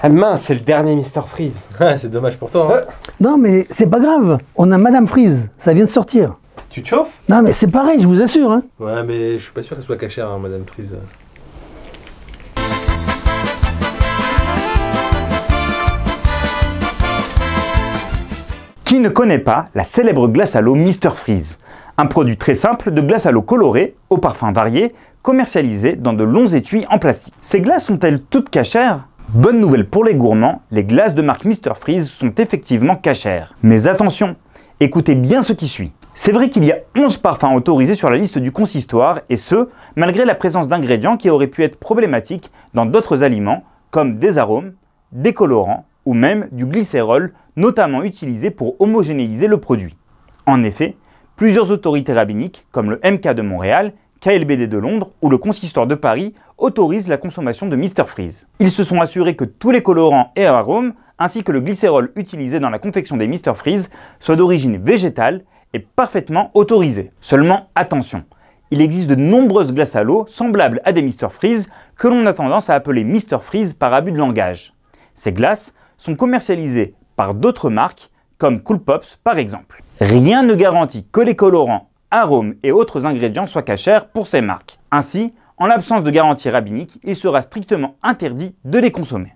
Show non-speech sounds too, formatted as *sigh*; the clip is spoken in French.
Ah mince, c'est le dernier Mr Freeze. *laughs* Ah, c'est dommage pour toi. Hein. Euh. Non, mais c'est pas grave. On a Madame Freeze. Ça vient de sortir. Tu te chauffes Non, mais c'est pareil, je vous assure. Hein. Ouais, mais je suis pas sûr que soit cachère, hein, Madame Freeze. Qui ne connaît pas la célèbre glace à l'eau Mr Freeze Un produit très simple de glace à l'eau colorée, aux parfums variés, commercialisé dans de longs étuis en plastique. Ces glaces sont-elles toutes cachères Bonne nouvelle pour les gourmands, les glaces de marque Mr Freeze sont effectivement cachères. Mais attention, écoutez bien ce qui suit. C'est vrai qu'il y a 11 parfums autorisés sur la liste du consistoire, et ce, malgré la présence d'ingrédients qui auraient pu être problématiques dans d'autres aliments, comme des arômes, des colorants ou même du glycérol, notamment utilisé pour homogénéiser le produit. En effet, plusieurs autorités rabbiniques, comme le MK de Montréal, KLBD de Londres ou le consistoire de Paris autorisent la consommation de Mr Freeze. Ils se sont assurés que tous les colorants et arômes, ainsi que le glycérol utilisé dans la confection des Mr Freeze, soient d'origine végétale et parfaitement autorisés. Seulement attention, il existe de nombreuses glaces à l'eau semblables à des Mr Freeze que l'on a tendance à appeler Mr Freeze par abus de langage. Ces glaces sont commercialisées par d'autres marques, comme Cool Pops par exemple. Rien ne garantit que les colorants arômes et autres ingrédients soient cachés pour ces marques. Ainsi, en l'absence de garantie rabbinique, il sera strictement interdit de les consommer.